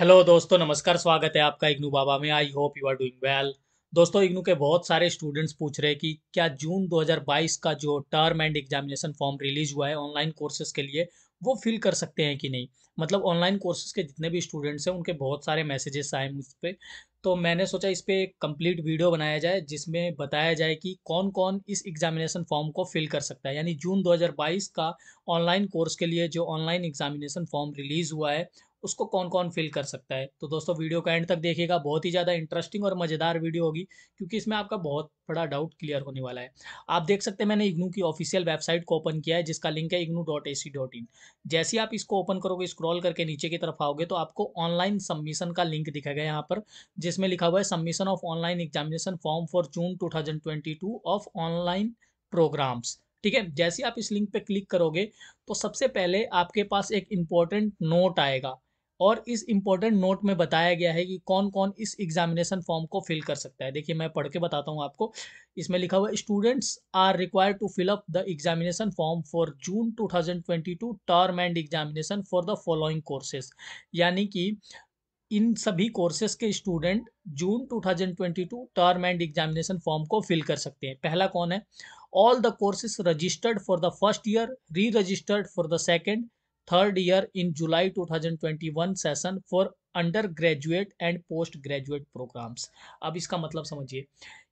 hello दोस्तों नमस्कार स्वागत है आपका इग्नू बाबा में I hope you are doing well दोस्तों इग्नू के बहुत सारे स्टूडेंट्स पूछ रहे हैं कि क्या जून 2022 का जो term end examination form release हुआ है ऑनलाइन कोर्सेज के लिए वो फिल कर सकते हैं कि नहीं मतलब ऑनलाइन कोर्सेज के जितने भी स्टूडेंट्स हैं उनके बहुत सारे मैसेजेस आए मुझ पर तो मैंने सोचा इस पर एक कम्प्लीट वीडियो बनाया जाए जिसमें बताया जाए कि कौन कौन इस एग्जामिनेशन फॉर्म को फिल कर सकता है यानी जून 2022 का ऑनलाइन कोर्स के लिए जो ऑनलाइन एग्जामिनेशन फॉर्म रिलीज़ हुआ है उसको कौन कौन फिल कर सकता है तो दोस्तों वीडियो का एंड तक देखिएगा बहुत ही ज़्यादा इंटरेस्टिंग और मज़ेदार वीडियो होगी क्योंकि इसमें आपका बहुत बड़ा डाउट क्लियर होने वाला है आप देख सकते हैं मैंने इग्नू की ऑफिशियल वेबसाइट को ओपन किया है जिसका लिंक है IGNOU dot A C dot in जैसे ही आप इसको ओपन करोगे स्क्रॉल करके नीचे की तरफ आओगे तो आपको ऑनलाइन सबमिशन का लिंक दिखाएगा यहाँ पर जिसमें लिखा हुआ है submission of online examination form for June two of online programmes ठीक है जैसे आप इस लिंक पे क्लिक करोगे तो सबसे पहले आपके पास एक इम्पॉर्टेंट नोट आएगा और इस इम्पोर्टेंट नोट में बताया गया है कि कौन कौन इस एग्जामिनेशन फॉर्म को फिल कर सकता है देखिए मैं पढ़ के बताता हूँ आपको इसमें लिखा हुआ students are required to fill up the examination form for June 2022 term end examination for the following courses यानी कि इन सभी कोर्सेज के student June two term end examination form को फिल कर सकते हैं पहला कौन है all the courses registered for the first year re registered for the second third year in July 2021 session for undergraduate and postgraduate programmes अब इसका मतलब समझिए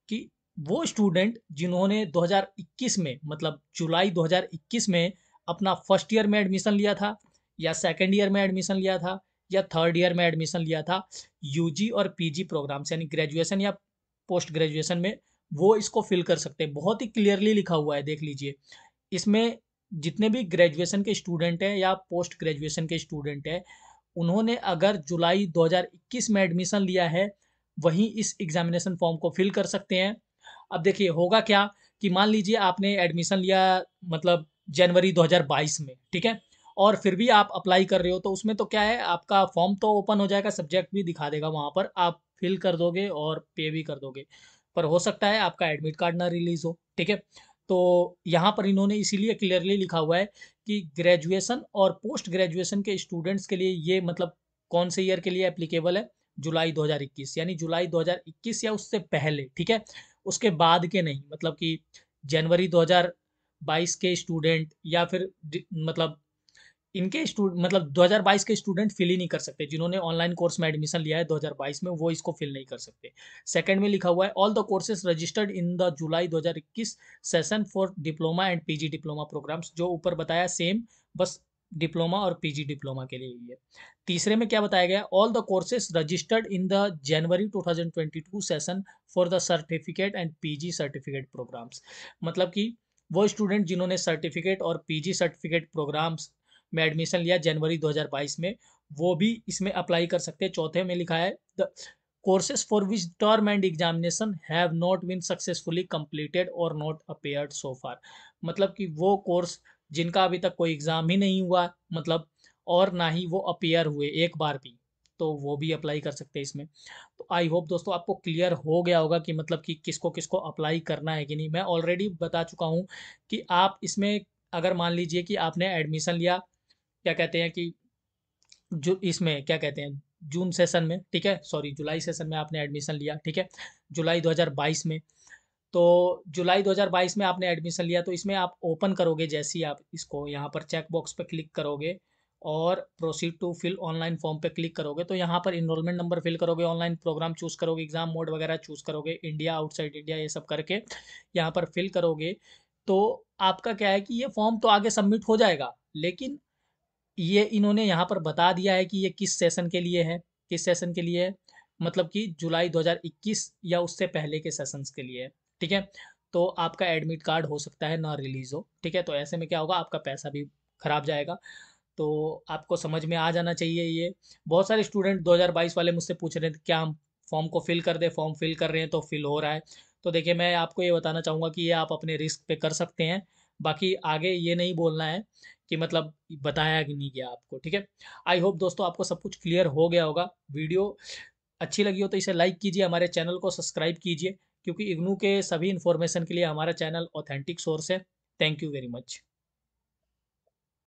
कि वो स्टूडेंट जिन्होंने 2021 में मतलब जुलाई 2021 में अपना फर्स्ट ईयर में एडमिशन लिया था या सेकेंड ईयर में एडमिशन लिया था या थर्ड ईयर में एडमिशन लिया था यूजी और पीजी प्रोग्राम्स यानी ग्रेजुएशन या पोस्ट ग्रेजुएशन में वो इसको फिल कर सकते हैं बहुत ही क्लियरली लिखा हुआ है देख लीजिए इसमें जितने भी ग्रेजुएशन के स्टूडेंट हैं या पोस्ट ग्रेजुएशन के स्टूडेंट हैं उन्होंने अगर जुलाई 2021 में एडमिशन लिया है वहीं इस एग्जामिनेशन फॉर्म को फिल कर सकते हैं अब देखिए होगा क्या कि मान लीजिए आपने एडमिशन लिया मतलब जनवरी 2022 में ठीक है और फिर भी आप अप्लाई कर रहे हो तो उसमें तो क्या है आपका फॉर्म तो ओपन हो जाएगा सब्जेक्ट भी दिखा देगा वहाँ पर आप फिल कर दोगे और पे भी कर दोगे पर हो सकता है आपका एडमिट कार्ड ना रिलीज हो ठीक है तो यहाँ पर इन्होंने इसीलिए क्लियरली लिखा हुआ है कि ग्रेजुएशन और पोस्ट ग्रेजुएशन के स्टूडेंट्स के लिए ये मतलब कौन से ईयर के लिए एप्लीकेबल है जुलाई 2021 यानी जुलाई 2021 या उससे पहले ठीक है उसके बाद के नहीं मतलब कि जनवरी 2022 के स्टूडेंट या फिर मतलब इनके मतलब 2022 के स्टूडेंट फिल ही नहीं कर सकते जिन्होंने ऑनलाइन कोर्स में एडमिशन लिया है 2022 में वो इसको फिल नहीं कर सकते सेकंड में लिखा हुआ है all the courses registered in the July 2021 session for diploma and PG diploma programmes जो ऊपर बताया सेम बस डिप्लोमा और पीजी डिप्लोमा के लिए ही है तीसरे में क्या बताया गया all the courses registered in the January two session for the certificate and P certificate programmes मतलब कि वो स्टूडेंट जिन्होंने सर्टिफिकेट और पीजी सर्टिफिकेट प्रोग्राम्स में एडमिशन लिया जनवरी 2022 में वो भी इसमें अप्लाई कर सकते हैं चौथे में लिखा है the courses for which term end examination have not been successfully completed और नॉट अपेयर सो फार मतलब कि वो कोर्स जिनका अभी तक कोई एग्ज़ाम ही नहीं हुआ मतलब और ना ही वो अपेयर हुए एक बार भी तो वो भी अप्लाई कर सकते हैं इसमें तो आई होप दोस्तों आपको क्लियर हो गया होगा कि मतलब कि किसको किसको अप्लाई करना है कि नहीं मैं ऑलरेडी बता चुका हूँ कि आप इसमें अगर मान लीजिए कि आपने एडमिशन लिया क्या कहते हैं कि जो इसमें क्या कहते हैं जून सेशन में ठीक है सॉरी जुलाई सेशन में आपने एडमिशन लिया ठीक है जुलाई 2022 में तो जुलाई 2022 में आपने एडमिशन लिया तो इसमें आप ओपन करोगे जैसे ही आप इसको यहाँ पर चेक बॉक्स क्लिक करोगे और proceed to fill online form पे क्लिक करोगे तो यहाँ पर इनरोलमेंट नंबर फिल करोगे ऑनलाइन प्रोग्राम चूज़ करोगे एग्जाम मोड वगैरह चूज़ करोगे इंडिया आउटसाइड इंडिया ये सब करके यहाँ पर फिल करोगे तो आपका क्या है कि ये फॉर्म तो आगे सबमिट हो जाएगा लेकिन ये इन्होंने यहाँ पर बता दिया है कि ये किस सेशन के लिए है किस सेशन के लिए है मतलब कि जुलाई 2021 या उससे पहले के सेशंस के लिए है ठीक है तो आपका एडमिट कार्ड हो सकता है ना रिलीज़ हो ठीक है तो ऐसे में क्या होगा आपका पैसा भी खराब जाएगा तो आपको समझ में आ जाना चाहिए ये बहुत सारे स्टूडेंट 2022 वाले मुझसे पूछ रहे थे क्या हम फॉर्म को फिल कर दे फॉर्म फिल कर रहे हैं तो फिल हो रहा है तो देखिए मैं आपको ये बताना चाहूँगा कि ये आप अपने रिस्क पे कर सकते हैं बाकी आगे ये नहीं बोलना है कि मतलब बताया कि नहीं गया आपको ठीक है आई होप दोस्तों आपको सब कुछ क्लियर हो गया होगा वीडियो अच्छी लगी हो तो इसे लाइक कीजिए हमारे चैनल को सब्सक्राइब कीजिए क्योंकि इग्नू के सभी इन्फॉर्मेशन के लिए हमारा चैनल ऑथेंटिक सोर्स है थैंक यू वेरी मच